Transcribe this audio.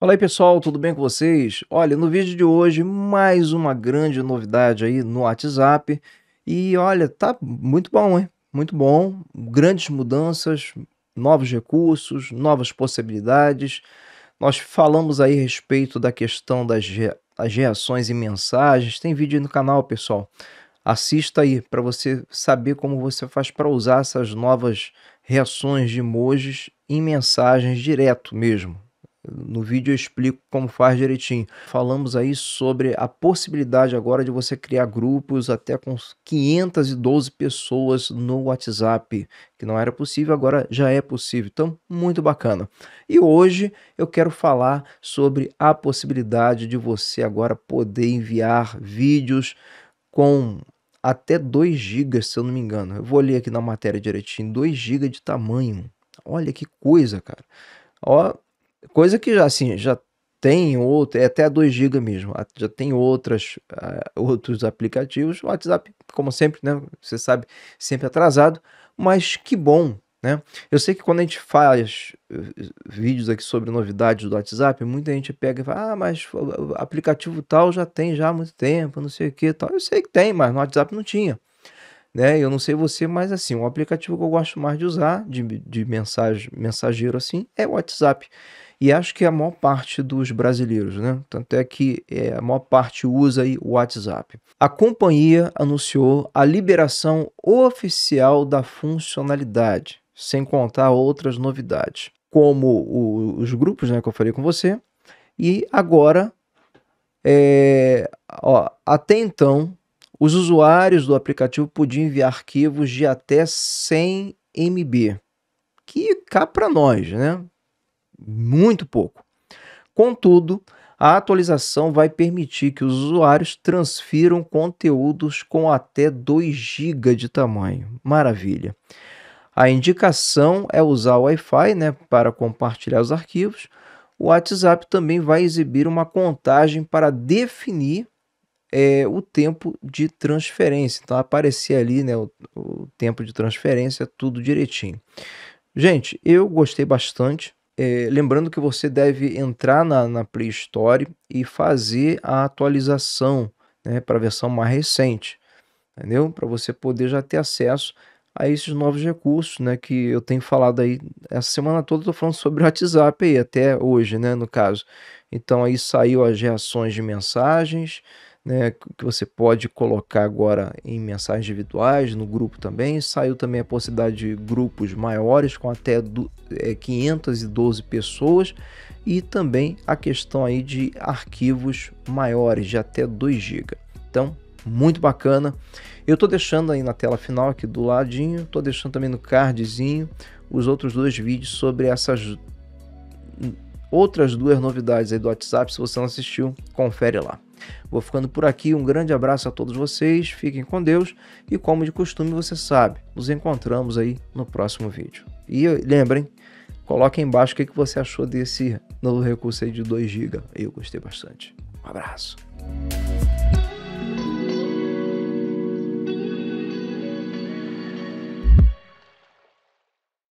Fala aí pessoal, tudo bem com vocês? Olha, no vídeo de hoje, mais uma grande novidade aí no WhatsApp. E olha, tá muito bom, hein? Muito bom. Grandes mudanças, novos recursos, novas possibilidades. Nós falamos aí a respeito da questão das re... reações e mensagens. Tem vídeo aí no canal, pessoal. Assista aí para você saber como você faz para usar essas novas reações de emojis em mensagens direto mesmo, no vídeo eu explico como faz direitinho. Falamos aí sobre a possibilidade agora de você criar grupos até com 512 pessoas no WhatsApp, que não era possível, agora já é possível. Então, muito bacana. E hoje eu quero falar sobre a possibilidade de você agora poder enviar vídeos com até 2 GB, se eu não me engano. Eu vou ler aqui na matéria direitinho, 2 GB de tamanho. Olha que coisa, cara. Ó, Coisa que, já assim, já tem outro, é até 2 GB mesmo, já tem outras, uh, outros aplicativos. WhatsApp, como sempre, né? Você sabe, sempre atrasado, mas que bom, né? Eu sei que quando a gente faz eh, vídeos aqui sobre novidades do WhatsApp, muita gente pega e fala, ah, mas o aplicativo tal já tem já há muito tempo, não sei o que tal. Eu sei que tem, mas no WhatsApp não tinha. Né? Eu não sei você, mas assim, um aplicativo que eu gosto mais de usar, de, de mensagem, mensageiro assim, é o WhatsApp. E acho que é a maior parte dos brasileiros, né? Tanto é que é, a maior parte usa o WhatsApp. A companhia anunciou a liberação oficial da funcionalidade, sem contar outras novidades, como o, os grupos né, que eu falei com você. E agora, é, ó, até então, os usuários do aplicativo podiam enviar arquivos de até 100 MB. Que cá para nós, né? muito pouco. Contudo, a atualização vai permitir que os usuários transfiram conteúdos com até 2 GB de tamanho. Maravilha! A indicação é usar o Wi-Fi né, para compartilhar os arquivos. O WhatsApp também vai exibir uma contagem para definir é, o tempo de transferência. Então, aparecer ali né, o, o tempo de transferência, tudo direitinho. Gente, eu gostei bastante é, lembrando que você deve entrar na, na Play Store e fazer a atualização né, para a versão mais recente, entendeu? Para você poder já ter acesso a esses novos recursos, né? Que eu tenho falado aí essa semana toda, estou falando sobre o WhatsApp aí, até hoje, né? No caso, então aí saiu as reações de mensagens, né, que você pode colocar agora em mensagens individuais, no grupo também. Saiu também a possibilidade de grupos maiores, com até 512 é, pessoas. E também a questão aí de arquivos maiores, de até 2 GB. Então, muito bacana. Eu estou deixando aí na tela final aqui do ladinho, estou deixando também no cardzinho os outros dois vídeos sobre essas outras duas novidades aí do WhatsApp. Se você não assistiu, confere lá. Vou ficando por aqui, um grande abraço a todos vocês, fiquem com Deus e, como de costume, você sabe, nos encontramos aí no próximo vídeo. E lembrem, coloquem embaixo o que você achou desse novo recurso aí de 2 GB. Eu gostei bastante. Um abraço.